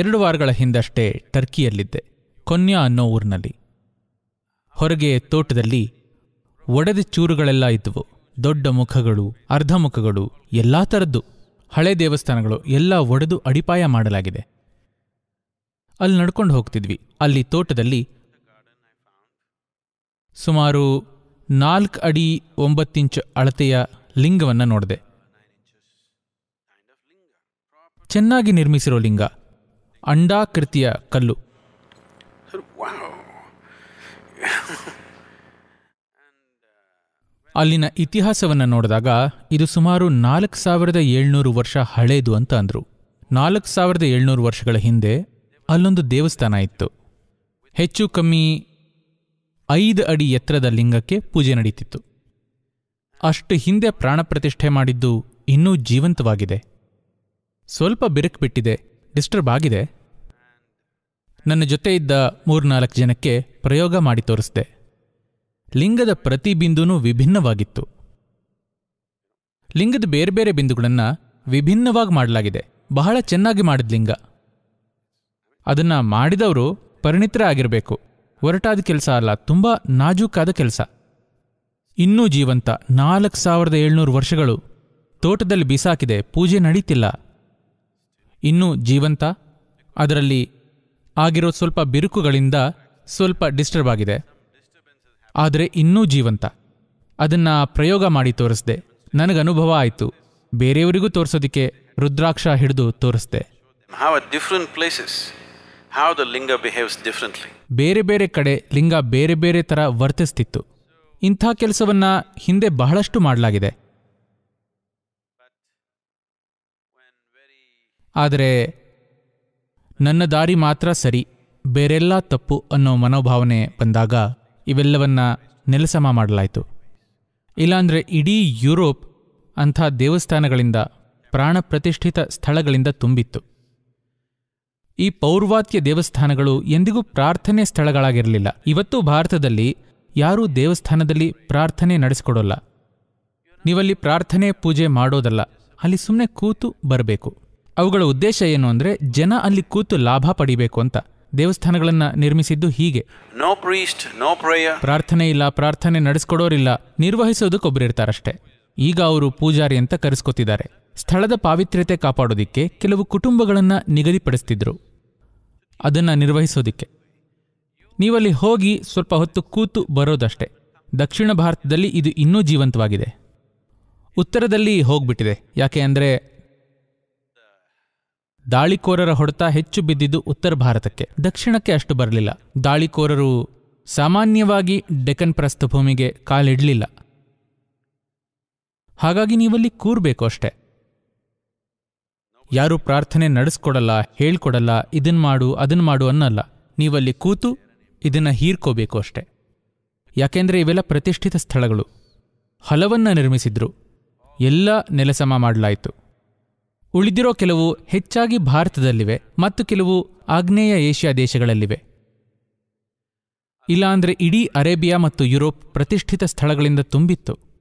ಎರಡು ವಾರಗಳ ಹಿಂದಷ್ಟೇ ಟರ್ಕಿಯಲ್ಲಿದ್ದೆ ಕೊನ್ಯಾ ಅನ್ನೋ ಊರಿನಲ್ಲಿ ಹೊರಗೆ ತೋಟದಲ್ಲಿ ಒಡೆದ ಚೂರುಗಳೆಲ್ಲ ಇದ್ದವು ದೊಡ್ಡ ಮುಖಗಳು ಅರ್ಧ ಮುಖಗಳು ಎಲ್ಲ ಥರದ್ದು ಹಳೆ ದೇವಸ್ಥಾನಗಳು ಎಲ್ಲ ಒಡೆದು ಅಡಿಪಾಯ ಮಾಡಲಾಗಿದೆ ಅಲ್ಲಿ ನಡ್ಕೊಂಡು ಹೋಗ್ತಿದ್ವಿ ಅಲ್ಲಿ ತೋಟದಲ್ಲಿ ಸುಮಾರು ನಾಲ್ಕು ಅಡಿ ಒಂಬತ್ತಿಂಚು ಅಳತೆಯ ಲಿಂಗವನ್ನು ನೋಡಿದೆ ಚೆನ್ನಾಗಿ ನಿರ್ಮಿಸಿರೋ ಲಿಂಗ ಅಂಡಾಕೃತಿಯ ಕಲ್ಲು ಅಲ್ಲಿನ ಇತಿಹಾಸವನ್ನು ನೋಡಿದಾಗ ಇದು ಸುಮಾರು ನಾಲ್ಕು ಸಾವಿರದ ಏಳ್ನೂರು ವರ್ಷ ಹಳೇದು ಅಂತ ಅಂದರು ನಾಲ್ಕು ಸಾವಿರದ ಏಳ್ನೂರು ವರ್ಷಗಳ ಹಿಂದೆ ಅಲ್ಲೊಂದು ದೇವಸ್ಥಾನ ಇತ್ತು ಹೆಚ್ಚು ಕಮ್ಮಿ ಐದು ಅಡಿ ಎತ್ತರದ ಲಿಂಗಕ್ಕೆ ಪೂಜೆ ನಡೀತಿತ್ತು ಅಷ್ಟು ಹಿಂದೆ ಪ್ರಾಣ ಪ್ರತಿಷ್ಠೆ ಮಾಡಿದ್ದು ಇನ್ನೂ ಜೀವಂತವಾಗಿದೆ ಸ್ವಲ್ಪ ಬಿರುಕು ಬಿಟ್ಟಿದೆ ಡಿಸ್ಟರ್ಬ್ ಆಗಿದೆ ನನ್ನ ಜೊತೆ ಇದ್ದ ಮೂರ್ನಾಲ್ಕು ಜನಕ್ಕೆ ಪ್ರಯೋಗ ಮಾಡಿ ತೋರಿಸ್ದೆ ಲಿಂಗದ ಪ್ರತಿ ಬಿಂದುನೂ ವಿಭಿನ್ನವಾಗಿತ್ತು ಲಿಂಗದ ಬೇರೆ ಬೇರೆ ಬಿಂದುಗಳನ್ನು ವಿಭಿನ್ನವಾಗಿ ಮಾಡಲಾಗಿದೆ ಬಹಳ ಚೆನ್ನಾಗಿ ಮಾಡಿದ ಲಿಂಗ ಅದನ್ನು ಮಾಡಿದವರು ಪರಿಣಿತರ ಆಗಿರಬೇಕು ಒರಟಾದ ಕೆಲಸ ಅಲ್ಲ ತುಂಬ ನಾಜೂಕಾದ ಕೆಲಸ ಇನ್ನೂ ಜೀವಂತ ನಾಲ್ಕು ಸಾವಿರದ ಏಳ್ನೂರು ವರ್ಷಗಳು ತೋಟದಲ್ಲಿ ಬಿಸಾಕಿದೆ ಪೂಜೆ ನಡೀತಿಲ್ಲ ಇನ್ನೂ ಜೀವಂತ ಅದರಲ್ಲಿ ಆಗಿರೋ ಸ್ವಲ್ಪ ಬಿರುಕುಗಳಿಂದ ಸ್ವಲ್ಪ ಡಿಸ್ಟರ್ಬ್ ಆಗಿದೆ ಆದರೆ ಇನ್ನೂ ಜೀವಂತ ಅದನ್ನು ಪ್ರಯೋಗ ಮಾಡಿ ತೋರಿಸ್ದೆ ನನಗೆ ಅನುಭವ ಆಯಿತು ಬೇರೆಯವರಿಗೂ ತೋರಿಸೋದಕ್ಕೆ ರುದ್ರಾಕ್ಷ ಹಿಡಿದು ತೋರಿಸ್ದೆ ಬೇರೆ ಬೇರೆ ಕಡೆ ಲಿಂಗ ಬೇರೆ ಬೇರೆ ಥರ ವರ್ತಿಸ್ತಿತ್ತು ಇಂಥ ಕೆಲಸವನ್ನು ಹಿಂದೆ ಬಹಳಷ್ಟು ಮಾಡಲಾಗಿದೆ ಆದರೆ ನನ್ನ ದಾರಿ ಮಾತ್ರ ಸರಿ ಬೇರೆಲ್ಲ ತಪ್ಪು ಅನ್ನೋ ಮನೋಭಾವನೆ ಬಂದಾಗ ಇವೆಲ್ಲವನ್ನ ನೆಲಸಮ ಮಾಡಲಾಯಿತು ಇಲ್ಲಾಂದರೆ ಇಡೀ ಯುರೋಪ್ ಅಂಥ ದೇವಸ್ಥಾನಗಳಿಂದ ಪ್ರಾಣ ಪ್ರತಿಷ್ಠಿತ ಸ್ಥಳಗಳಿಂದ ತುಂಬಿತ್ತು ಈ ಪೌರ್ವಾತ್ಯ ದೇವಸ್ಥಾನಗಳು ಎಂದಿಗೂ ಪ್ರಾರ್ಥನೆ ಸ್ಥಳಗಳಾಗಿರಲಿಲ್ಲ ಇವತ್ತು ಭಾರತದಲ್ಲಿ ಯಾರೂ ದೇವಸ್ಥಾನದಲ್ಲಿ ಪ್ರಾರ್ಥನೆ ನಡೆಸಿಕೊಡೋಲ್ಲ ನೀವಲ್ಲಿ ಪ್ರಾರ್ಥನೆ ಪೂಜೆ ಮಾಡೋದಲ್ಲ ಅಲ್ಲಿ ಸುಮ್ಮನೆ ಕೂತು ಬರಬೇಕು ಅವುಗಳ ಉದ್ದೇಶ ಏನು ಅಂದರೆ ಜನ ಅಲ್ಲಿ ಕೂತು ಲಾಭ ಪಡಿಬೇಕು ಅಂತ ದೇವಸ್ಥಾನಗಳನ್ನು ನಿರ್ಮಿಸಿದ್ದು ಹೀಗೆ ನೋ ಪ್ರೀಸ್ಟ್ ನೋ ಪ್ರಾರ್ಥನೆ ಇಲ್ಲ ಪ್ರಾರ್ಥನೆ ನಡೆಸ್ಕೊಡೋರಿಲ್ಲ ನಿರ್ವಹಿಸೋದಕ್ಕೊಬ್ಬರಿರ್ತಾರಷ್ಟೇ ಈಗ ಅವರು ಪೂಜಾರಿ ಅಂತ ಕರೆಸ್ಕೊತಿದ್ದಾರೆ ಸ್ಥಳದ ಪಾವಿತ್ರ್ಯತೆ ಕಾಪಾಡೋದಿಕ್ಕೆ ಕೆಲವು ಕುಟುಂಬಗಳನ್ನು ನಿಗದಿಪಡಿಸ್ತಿದ್ರು ಅದನ್ನು ನಿರ್ವಹಿಸೋದಿಕ್ಕೆ ನೀವಲ್ಲಿ ಹೋಗಿ ಸ್ವಲ್ಪ ಹೊತ್ತು ಕೂತು ಬರೋದಷ್ಟೇ ದಕ್ಷಿಣ ಭಾರತದಲ್ಲಿ ಇದು ಇನ್ನೂ ಜೀವಂತವಾಗಿದೆ ಉತ್ತರದಲ್ಲಿ ಹೋಗ್ಬಿಟ್ಟಿದೆ ಯಾಕೆ ಅಂದರೆ ದಾಳಿಕೋರರ ಹೊಡೆತ ಹೆಚ್ಚು ಬಿದ್ದಿದ್ದು ಉತ್ತರ ಭಾರತಕ್ಕೆ ದಕ್ಷಿಣಕ್ಕೆ ಅಷ್ಟು ಬರಲಿಲ್ಲ ದಾಳಿಕೋರರು ಸಾಮಾನ್ಯವಾಗಿ ಡೆಕನ್ ಪ್ರಸ್ಥಭೂಮಿಗೆ ಕಾಲಿಡಲಿಲ್ಲ ಹಾಗಾಗಿ ನೀವಲ್ಲಿ ಕೂರ್ಬೇಕು ಅಷ್ಟೆ ಯಾರೂ ಪ್ರಾರ್ಥನೆ ನಡೆಸ್ಕೊಡಲ್ಲ ಹೇಳ್ಕೊಡಲ್ಲ ಇದನ್ ಮಾಡು ಅದನ್ ಮಾಡು ಅನ್ನಲ್ಲ ನೀವಲ್ಲಿ ಕೂತು ಇದನ್ನ ಹೀರ್ಕೋಬೇಕು ಅಷ್ಟೆ ಯಾಕೆಂದ್ರೆ ಇವೆಲ್ಲ ಪ್ರತಿಷ್ಠಿತ ಸ್ಥಳಗಳು ಹಲವನ್ನ ನಿರ್ಮಿಸಿದ್ರು ಎಲ್ಲ ನೆಲಸಮ ಮಾಡಲಾಯಿತು ಉಳಿದಿರೋ ಕೆಲವು ಹೆಚ್ಚಾಗಿ ಭಾರತದಲ್ಲಿವೆ ಮತ್ತು ಕೆಲವು ಆಗ್ನೇಯ ಏಷ್ಯಾ ದೇಶಗಳಲ್ಲಿವೆ ಇಲ್ಲಾಂದ್ರೆ ಇಡೀ ಅರೇಬಿಯಾ ಮತ್ತು ಯುರೋಪ್ ಪ್ರತಿಷ್ಠಿತ ಸ್ಥಳಗಳಿಂದ ತುಂಬಿತ್ತು